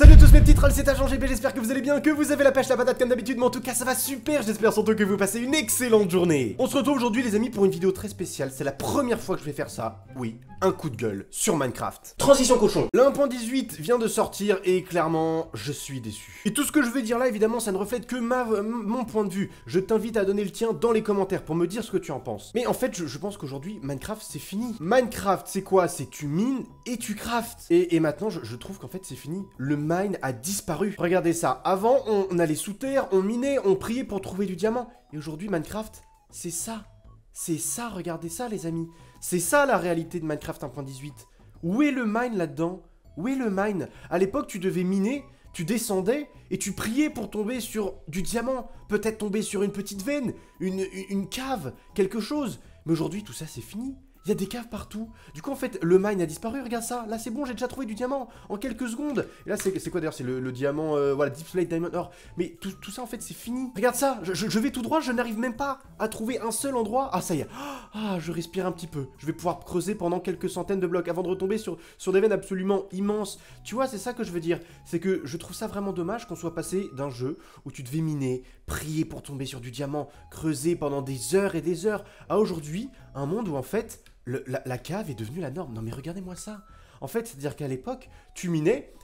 Salut à tous mes petits trolls, c'est Agent GB, j'espère que vous allez bien, que vous avez la pêche, la patate comme d'habitude, mais en tout cas ça va super, j'espère surtout que vous passez une excellente journée On se retrouve aujourd'hui les amis pour une vidéo très spéciale, c'est la première fois que je vais faire ça, oui, un coup de gueule sur Minecraft Transition cochon L'1.18 1.18 vient de sortir et clairement, je suis déçu. Et tout ce que je vais dire là, évidemment, ça ne reflète que euh, mon point de vue, je t'invite à donner le tien dans les commentaires pour me dire ce que tu en penses. Mais en fait, je, pense qu'aujourd'hui, Minecraft c'est fini. Minecraft c'est quoi C'est tu mines et tu craftes. Et, maintenant, je, je trouve qu'en fait c'est fini. Le mine a disparu. Regardez ça, avant on, allait sous terre, on minait, on priait pour trouver du diamant. Et aujourd'hui Minecraft, c'est ça. C'est ça, regardez ça les amis. C'est ça la réalité de Minecraft 1.18. Où est le mine là-dedans Où est le mine À l'époque tu devais miner, tu descendais et tu priais pour tomber sur du diamant, peut-être tomber sur une petite veine, une cave, quelque chose. Mais aujourd'hui tout ça c'est fini. Il y a des caves partout. Du coup, en fait, le mine a disparu. Regarde ça. Là, c'est bon, j'ai déjà trouvé du diamant en quelques secondes. Et là, c'est quoi d'ailleurs C'est le, diamant, euh, voilà, Deep Slate Diamond Or. Mais tout, ça, en fait, c'est fini. Regarde ça. Je, vais tout droit. Je n'arrive même pas à trouver un seul endroit. Ah, ça y est. Ah, je respire un petit peu. Je vais pouvoir creuser pendant quelques centaines de blocs avant de retomber sur, sur des veines absolument immenses. Tu vois, c'est ça que je veux dire. C'est que je trouve ça vraiment dommage qu'on soit passé d'un jeu où tu devais miner, prier pour tomber sur du diamant, creuser pendant des heures et des heures, à aujourd'hui, un monde où, en fait, la, cave est devenue la norme. Non mais regardez-moi ça. En fait, c'est-à-dire qu'à l'époque, tu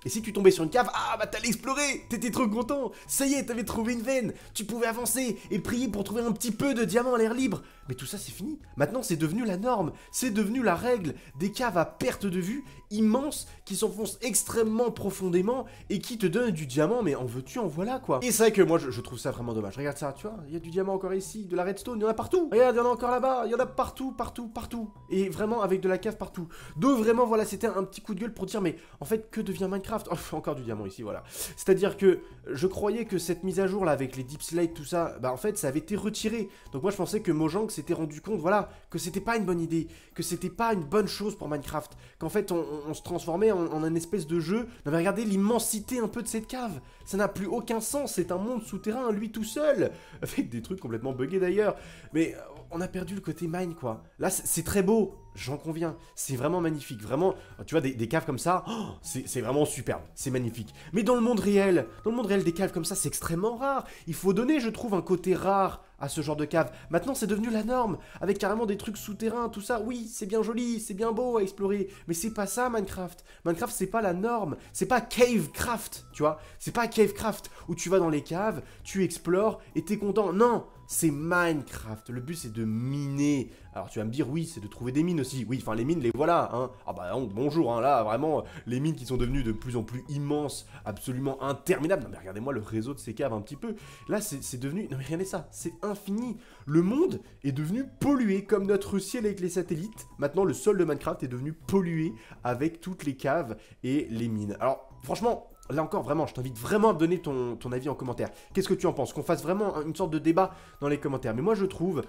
et si tu tombais sur une cave, ah bah t'allais explorer, t'étais trop content, ça y est, t'avais trouvé une veine, tu pouvais avancer et prier pour trouver un petit peu de diamant à l'air libre. Mais tout ça c'est fini, maintenant c'est devenu la norme, c'est devenu la règle, des caves à perte de vue, immenses, qui s'enfoncent extrêmement profondément et qui te donnent du diamant, mais en veux-tu, en voilà quoi. Et c'est vrai que moi je, trouve ça vraiment dommage, regarde ça, tu vois, il y a du diamant encore ici, de la redstone, il y en a partout, regarde, il y en a encore là-bas, il y en a partout, partout, partout, et vraiment avec de la cave partout. Donc vraiment voilà, c'était un petit coup de gueule pour dire mais en fait que devient Minecraft oh, Encore du diamant ici, voilà. C'est-à-dire que je croyais que cette mise à jour là avec les deep tout ça, bah en fait ça avait été retiré. Donc moi je pensais que Mojang s'était rendu compte, voilà, que c'était pas une bonne idée, que c'était pas une bonne chose pour Minecraft. Qu'en fait on, se transformait en, en un espèce de jeu. Non mais regardez l'immensité un peu de cette cave. Ça n'a plus aucun sens, c'est un monde souterrain lui tout seul. Avec des trucs complètement buggés d'ailleurs. Mais on a perdu le côté mine quoi. Là c'est très beau, j'en conviens. C'est vraiment magnifique. Vraiment, tu vois, des, caves comme ça, oh, c'est vraiment superbe. C'est magnifique. Mais dans le monde réel, dans le monde réel, des caves comme ça, c'est extrêmement rare. Il faut donner, je trouve, un côté rare à ce genre de cave. Maintenant, c'est devenu la norme, avec carrément des trucs souterrains, tout ça. Oui, c'est bien joli, c'est bien beau à explorer, mais c'est pas ça Minecraft. Minecraft, c'est pas la norme, c'est pas cavecraft, tu vois. C'est pas cavecraft où tu vas dans les caves, tu explores et t'es content. Non, c'est Minecraft. Le but, c'est de miner. Alors, tu vas me dire, oui, c'est de trouver des mines aussi. Oui, enfin, les mines, les voilà. Hein. Ah bah, bonjour, hein. là, vraiment, euh, les mines qui sont devenues de plus en plus immenses, absolument interminables. Non, mais regardez-moi le réseau de ces caves un petit peu. Là, c'est devenu... Non, mais regardez ça, c'est infini. Le monde est devenu pollué, comme notre ciel avec les satellites. Maintenant, le sol de Minecraft est devenu pollué avec toutes les caves et les mines. Alors, franchement, Là encore, vraiment, je t'invite vraiment à donner ton, avis en commentaire. Qu'est-ce que tu en penses Qu'on fasse vraiment une sorte de débat dans les commentaires. Mais moi, je trouve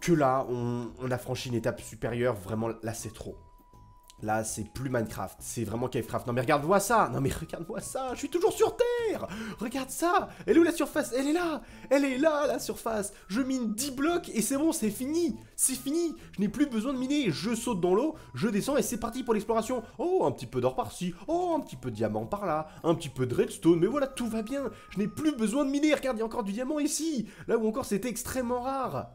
que là, on, on a franchi une étape supérieure. Vraiment, là, c'est trop. Là, c'est plus Minecraft, c'est vraiment Cavecraft. Non mais regarde vois ça Non mais regarde vois ça Je suis toujours sur Terre Regarde ça Elle est où la surface Elle est là Elle est là, la surface Je mine 10 blocs et c'est bon, c'est fini C'est fini Je n'ai plus besoin de miner Je saute dans l'eau, je descends et c'est parti pour l'exploration Oh, un petit peu d'or par-ci Oh, un petit peu de diamant par-là Un petit peu de redstone Mais voilà, tout va bien Je n'ai plus besoin de miner Regarde, il y a encore du diamant ici Là où encore c'était extrêmement rare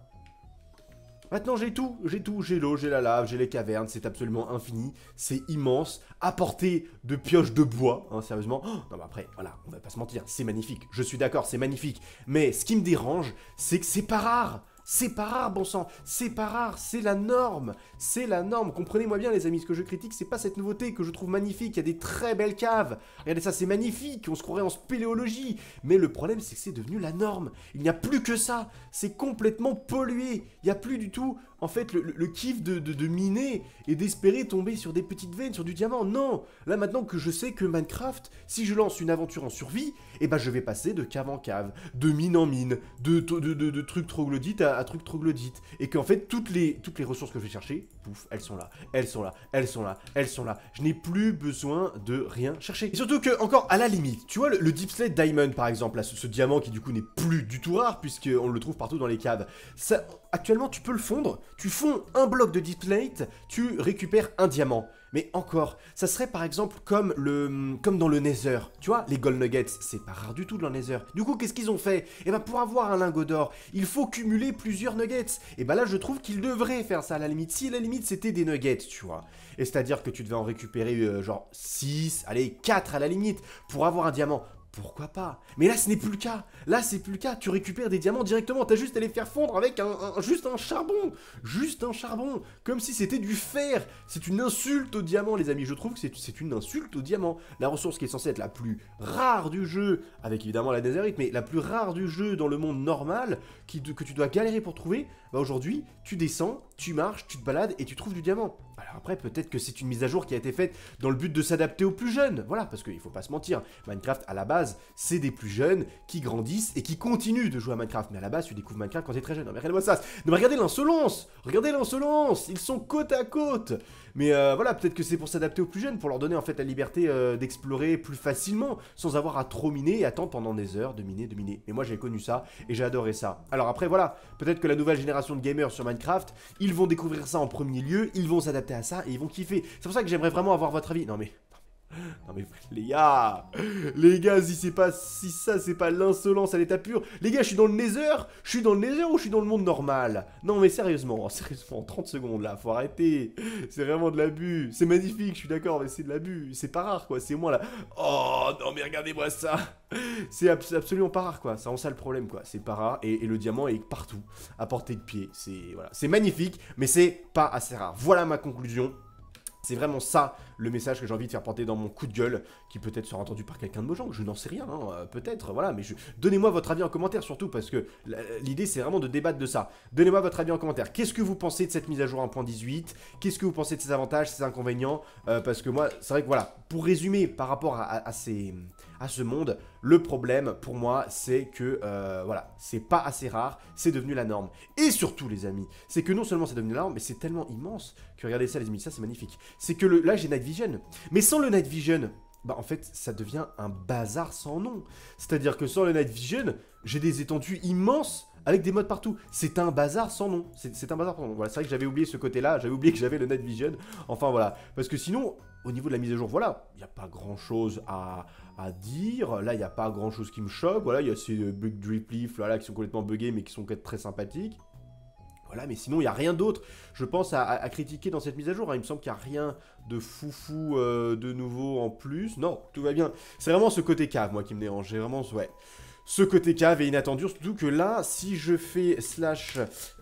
Maintenant, j'ai tout, j'ai tout, j'ai l'eau, j'ai la lave, j'ai les cavernes, c'est absolument infini, c'est immense, à portée de pioches de bois, hein, sérieusement. Oh, non, mais après, voilà, on va pas se mentir, c'est magnifique, je suis d'accord, c'est magnifique, mais ce qui me dérange, c'est que c'est pas rare. C'est pas rare, bon sang, c'est pas rare, c'est la norme, c'est la norme. Comprenez-moi bien, les amis, ce que je critique, c'est pas cette nouveauté que je trouve magnifique. Il y a des très belles caves. Regardez ça, c'est magnifique, on se croirait en spéléologie. Mais le problème, c'est que c'est devenu la norme. Il n'y a plus que ça. C'est complètement pollué. Il n'y a plus du tout en fait, le, kiff de, miner et d'espérer tomber sur des petites veines, sur du diamant. Non Là, maintenant que je sais que Minecraft, si je lance une aventure en survie, eh ben, je vais passer de cave en cave, de mine en mine, de, truc troglodyte à, truc troglodyte. Et qu'en fait, toutes les, toutes les ressources que je vais chercher, pouf, elles sont là, elles sont là, elles sont là, elles sont là. Je n'ai plus besoin de rien chercher. Et surtout que, encore, à la limite, tu vois, le, deepslate Deep Diamond, par exemple, ce, diamant qui, du coup, n'est plus du tout rare, puisqu'on le trouve partout dans les caves, ça actuellement, tu peux le fondre. Tu fonds un bloc de plate, tu récupères un diamant. Mais encore, ça serait par exemple comme, le, comme dans le Nether. Tu vois, les Gold Nuggets, c'est pas rare du tout dans le Nether. Du coup, qu'est-ce qu'ils ont fait Eh ben, pour avoir un lingot d'or, il faut cumuler plusieurs Nuggets. Et eh ben là, je trouve qu'ils devraient faire ça à la limite. Si à la limite, c'était des Nuggets, tu vois. Et c'est-à-dire que tu devais en récupérer euh, genre 6, allez, 4 à la limite, pour avoir un diamant pourquoi pas Mais là, ce n'est plus le cas. Là, c'est plus le cas. Tu récupères des diamants directement. T'as juste à les faire fondre avec un, juste un charbon. Juste un charbon. Comme si c'était du fer. C'est une insulte aux diamant, les amis. Je trouve que c'est une insulte au diamant. La ressource qui est censée être la plus rare du jeu, avec évidemment la désert. mais la plus rare du jeu dans le monde normal, que tu dois galérer pour trouver, bah aujourd'hui, tu descends, tu marches, tu te balades et tu trouves du diamant. Alors après, peut-être que c'est une mise à jour qui a été faite dans le but de s'adapter aux plus jeunes. Voilà, parce qu'il faut pas se mentir, Minecraft à la base, c'est des plus jeunes qui grandissent et qui continuent de jouer à Minecraft. Mais à la base, tu découvres Minecraft quand es très jeune. mais regardez-moi ça. Non mais regardez l'insolence Regardez l'insolence Ils sont côte à côte mais euh, voilà, peut-être que c'est pour s'adapter aux plus jeunes, pour leur donner en fait la liberté euh, d'explorer plus facilement, sans avoir à trop miner et attendre pendant des heures de miner, de miner. et moi j'ai connu ça et j'ai adoré ça. Alors après voilà, peut-être que la nouvelle génération de gamers sur Minecraft, ils vont découvrir ça en premier lieu, ils vont s'adapter à ça et ils vont kiffer. C'est pour ça que j'aimerais vraiment avoir votre avis. Non mais... Non mais les gars, les gars, si c'est pas si ça c'est pas l'insolence à l'état pur, les gars, je suis dans le Nether, je suis dans le Nether ou je suis dans le monde normal Non mais sérieusement, en 30 secondes là, faut arrêter. C'est vraiment de l'abus. C'est magnifique, je suis d'accord, mais c'est de l'abus. C'est pas rare quoi, c'est moi là. Oh non mais regardez-moi ça. C'est absolument pas rare quoi. C'est en ça le problème quoi. C'est pas rare et, et, le diamant est partout à portée de pied. C'est voilà, c'est magnifique, mais c'est pas assez rare. Voilà ma conclusion. C'est vraiment ça le message que j'ai envie de faire porter dans mon coup de gueule, qui peut-être sera entendu par quelqu'un de Mojang, je n'en sais rien, hein, euh, peut-être, voilà, mais je... donnez-moi votre avis en commentaire surtout, parce que l'idée c'est vraiment de débattre de ça. Donnez-moi votre avis en commentaire. Qu'est-ce que vous pensez de cette mise à jour 1.18 Qu'est-ce que vous pensez de ses avantages, ses inconvénients euh, Parce que moi, c'est vrai que voilà, pour résumer par rapport à ces à ce monde. Le problème pour moi, c'est que euh, voilà, c'est pas assez rare, c'est devenu la norme. Et surtout, les amis, c'est que non seulement c'est devenu la norme, mais c'est tellement immense que regardez ça, les amis, ça c'est magnifique. C'est que le, là j'ai Night Vision, mais sans le Night Vision, bah en fait ça devient un bazar sans nom. C'est-à-dire que sans le Night Vision, j'ai des étendues immenses avec des modes partout. C'est un bazar sans nom. C'est un bazar sans nom. Voilà, c'est vrai que j'avais oublié ce côté-là, j'avais oublié que j'avais le Night Vision. Enfin voilà, parce que sinon, au niveau de la mise à jour, voilà, il n'y a pas grand chose à, dire. Là, il n'y a pas grand chose qui me choque. Voilà, il y a ces euh, bug drip leaf là, qui sont complètement buggés mais qui sont très sympathiques. Voilà, mais sinon, il n'y a rien d'autre, je pense, à, critiquer dans cette mise à jour. Hein. Il me semble qu'il n'y a rien de foufou euh, de nouveau en plus. Non, tout va bien. C'est vraiment ce côté cave, moi, qui me dérange. J'ai vraiment, ouais, ce côté cave et inattendu. Surtout que là, si je fais slash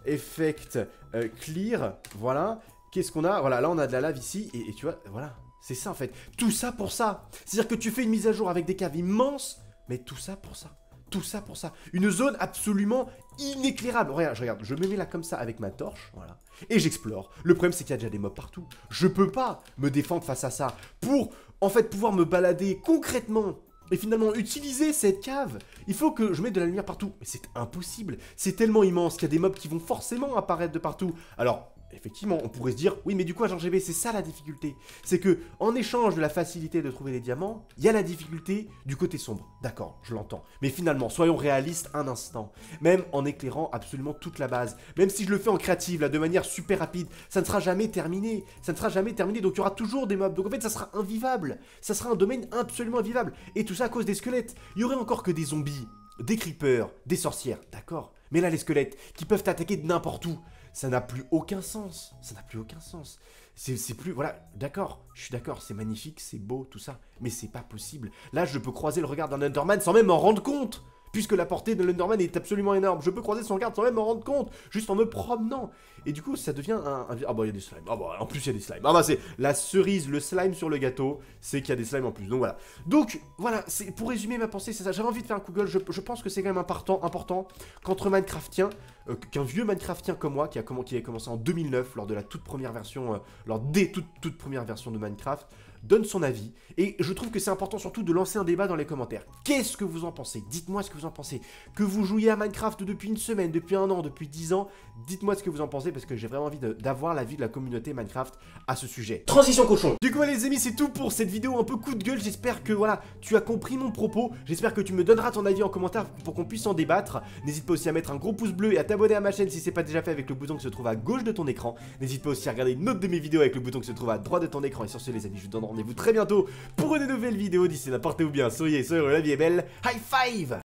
effect euh, clear, voilà, qu'est-ce qu'on a Voilà, là, on a de la lave ici. et tu vois, voilà, c'est ça en fait. Tout ça pour ça. C'est-à-dire que tu fais une mise à jour avec des caves immenses, mais tout ça pour ça. Tout ça pour ça. Une zone absolument inéclairable. Regarde, je regarde, je me mets là comme ça avec ma torche, voilà. Et j'explore. Le problème c'est qu'il y a déjà des mobs partout. Je peux pas me défendre face à ça. Pour en fait pouvoir me balader concrètement et finalement utiliser cette cave, il faut que je mette de la lumière partout. Mais c'est impossible, c'est tellement immense qu'il y a des mobs qui vont forcément apparaître de partout. Alors, effectivement, on pourrait se dire, oui, mais du coup, jean GB, c'est ça la difficulté. C'est que, en échange de la facilité de trouver des diamants, il y a la difficulté du côté sombre. D'accord, je l'entends. Mais finalement, soyons réalistes un instant. Même en éclairant absolument toute la base. Même si je le fais en créative, là, de manière super rapide, ça ne sera jamais terminé. Ça ne sera jamais terminé, donc il y aura toujours des mobs. Donc en fait, ça sera invivable. Ça sera un domaine absolument invivable. Et tout ça à cause des squelettes. Il y aurait encore que des zombies, des creepers, des sorcières, d'accord mais là, les squelettes, qui peuvent t'attaquer de n'importe où, ça n'a plus aucun sens. Ça n'a plus aucun sens. C'est plus. Voilà, d'accord, je suis d'accord, c'est magnifique, c'est beau, tout ça. Mais c'est pas possible. Là, je peux croiser le regard d'un Underman sans même m'en rendre compte. Puisque la portée de l'Underman est absolument énorme. Je peux croiser son regard sans même m'en rendre compte. Juste en me promenant. Et du coup, ça devient un. Ah bah, il y a des slimes. Ah bah, en plus, il y a des slimes. Ah bah, c'est la cerise, le slime sur le gâteau. C'est qu'il y a des slimes en plus. Donc voilà. Donc, voilà, pour résumer ma pensée, c'est ça. J'avais envie de faire un Google. Je, pense que c'est quand même important, important qu'entre tient. Euh, qu'un vieux Minecraftien comme moi, qui a, qui a, commencé en 2009, lors de la toute première version, euh, lors des toutes, toute premières versions de Minecraft, donne son avis. Et je trouve que c'est important surtout de lancer un débat dans les commentaires. Qu'est-ce que vous en pensez Dites-moi ce que vous en pensez. Que vous jouiez à Minecraft depuis une semaine, depuis un an, depuis dix ans, dites-moi ce que vous en pensez parce que j'ai vraiment envie d'avoir l'avis de la communauté Minecraft à ce sujet. Transition cochon Du coup, les amis, c'est tout pour cette vidéo un peu coup de gueule. J'espère que, voilà, tu as compris mon propos. J'espère que tu me donneras ton avis en commentaire pour qu'on puisse en débattre. N'hésite pas aussi à mettre un gros pouce bleu et à t'abonner Abonnez-vous à ma chaîne si c'est pas déjà fait avec le bouton qui se trouve à gauche de ton écran. N'hésite pas aussi à regarder une autre de mes vidéos avec le bouton qui se trouve à droite de ton écran. Et sur ce les amis, je vous donne rendez-vous très bientôt pour une nouvelle vidéo. D'ici là, portez-vous bien, soyez, soyez, la vie est belle. High five